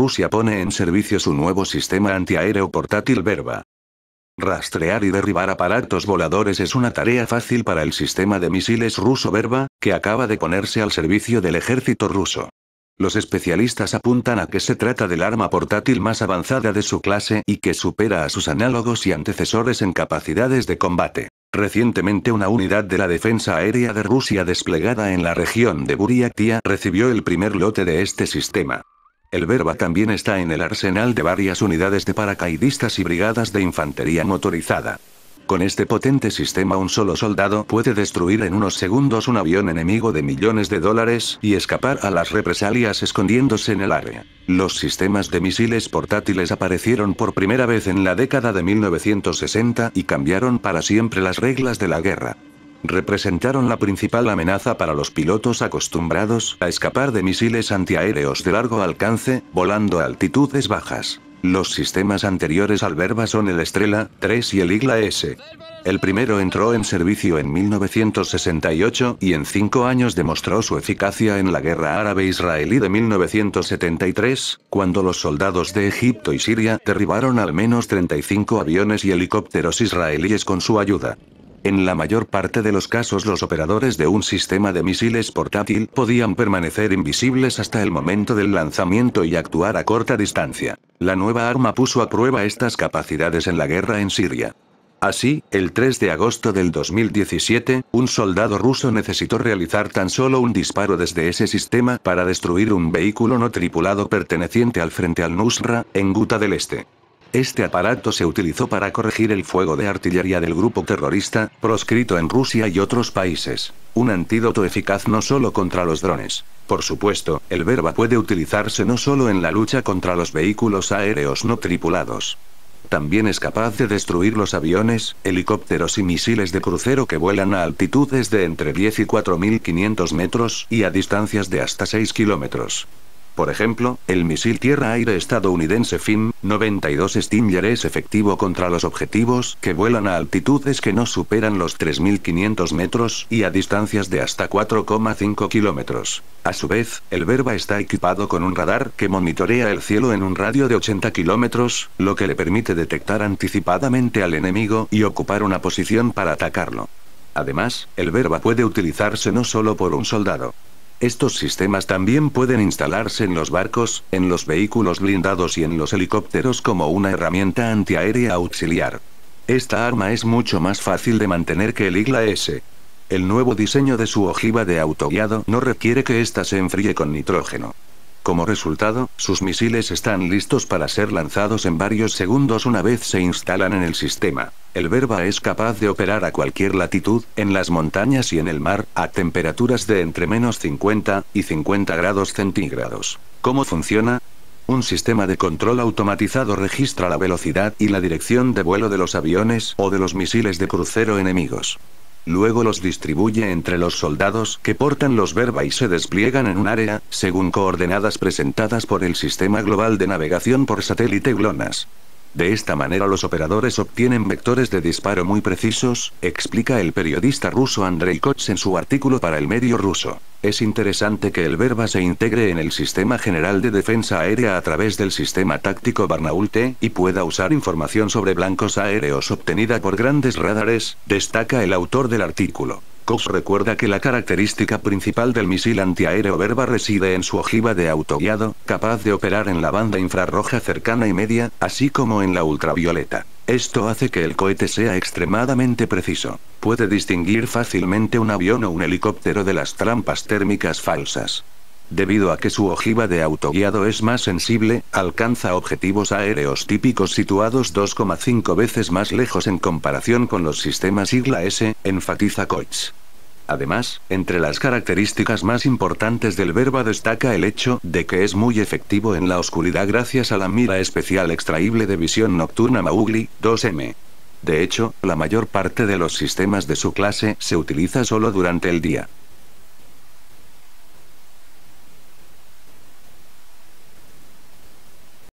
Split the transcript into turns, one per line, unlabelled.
Rusia pone en servicio su nuevo sistema antiaéreo portátil Verba. Rastrear y derribar aparatos voladores es una tarea fácil para el sistema de misiles ruso Verba, que acaba de ponerse al servicio del ejército ruso. Los especialistas apuntan a que se trata del arma portátil más avanzada de su clase y que supera a sus análogos y antecesores en capacidades de combate. Recientemente una unidad de la defensa aérea de Rusia desplegada en la región de Buriatia recibió el primer lote de este sistema. El Verba también está en el arsenal de varias unidades de paracaidistas y brigadas de infantería motorizada. Con este potente sistema un solo soldado puede destruir en unos segundos un avión enemigo de millones de dólares y escapar a las represalias escondiéndose en el área. Los sistemas de misiles portátiles aparecieron por primera vez en la década de 1960 y cambiaron para siempre las reglas de la guerra representaron la principal amenaza para los pilotos acostumbrados a escapar de misiles antiaéreos de largo alcance, volando a altitudes bajas. Los sistemas anteriores al Verba son el Estrella 3 y el Igla S. El primero entró en servicio en 1968 y en cinco años demostró su eficacia en la guerra árabe-israelí de 1973, cuando los soldados de Egipto y Siria derribaron al menos 35 aviones y helicópteros israelíes con su ayuda. En la mayor parte de los casos los operadores de un sistema de misiles portátil podían permanecer invisibles hasta el momento del lanzamiento y actuar a corta distancia. La nueva arma puso a prueba estas capacidades en la guerra en Siria. Así, el 3 de agosto del 2017, un soldado ruso necesitó realizar tan solo un disparo desde ese sistema para destruir un vehículo no tripulado perteneciente al Frente al Nusra, en Guta del Este. Este aparato se utilizó para corregir el fuego de artillería del grupo terrorista, proscrito en Rusia y otros países. Un antídoto eficaz no solo contra los drones. Por supuesto, el verba puede utilizarse no solo en la lucha contra los vehículos aéreos no tripulados. También es capaz de destruir los aviones, helicópteros y misiles de crucero que vuelan a altitudes de entre 10 y 4.500 metros y a distancias de hasta 6 kilómetros. Por ejemplo, el misil tierra-aire estadounidense FIM-92 Stinger es efectivo contra los objetivos que vuelan a altitudes que no superan los 3.500 metros y a distancias de hasta 4,5 kilómetros. A su vez, el Verba está equipado con un radar que monitorea el cielo en un radio de 80 kilómetros, lo que le permite detectar anticipadamente al enemigo y ocupar una posición para atacarlo. Además, el verba puede utilizarse no solo por un soldado. Estos sistemas también pueden instalarse en los barcos, en los vehículos blindados y en los helicópteros como una herramienta antiaérea auxiliar. Esta arma es mucho más fácil de mantener que el Igla S. El nuevo diseño de su ojiva de autoguiado no requiere que ésta se enfríe con nitrógeno. Como resultado, sus misiles están listos para ser lanzados en varios segundos una vez se instalan en el sistema. El Verba es capaz de operar a cualquier latitud, en las montañas y en el mar, a temperaturas de entre menos 50 y 50 grados centígrados. ¿Cómo funciona? Un sistema de control automatizado registra la velocidad y la dirección de vuelo de los aviones o de los misiles de crucero enemigos. Luego los distribuye entre los soldados que portan los verba y se despliegan en un área, según coordenadas presentadas por el Sistema Global de Navegación por Satélite GLONASS. De esta manera los operadores obtienen vectores de disparo muy precisos, explica el periodista ruso Andrei Koch en su artículo para el medio ruso. Es interesante que el Verba se integre en el Sistema General de Defensa Aérea a través del Sistema Táctico Barnaul y pueda usar información sobre blancos aéreos obtenida por grandes radares, destaca el autor del artículo. Cox recuerda que la característica principal del misil antiaéreo Verba reside en su ojiva de autoguiado, capaz de operar en la banda infrarroja cercana y media, así como en la ultravioleta. Esto hace que el cohete sea extremadamente preciso. Puede distinguir fácilmente un avión o un helicóptero de las trampas térmicas falsas. Debido a que su ojiva de autoguiado es más sensible, alcanza objetivos aéreos típicos situados 2,5 veces más lejos en comparación con los sistemas Igla S, enfatiza Cox. Además, entre las características más importantes del verba destaca el hecho de que es muy efectivo en la oscuridad gracias a la mira especial extraíble de visión nocturna maugli 2M. De hecho, la mayor parte de los sistemas de su clase se utiliza solo durante el día.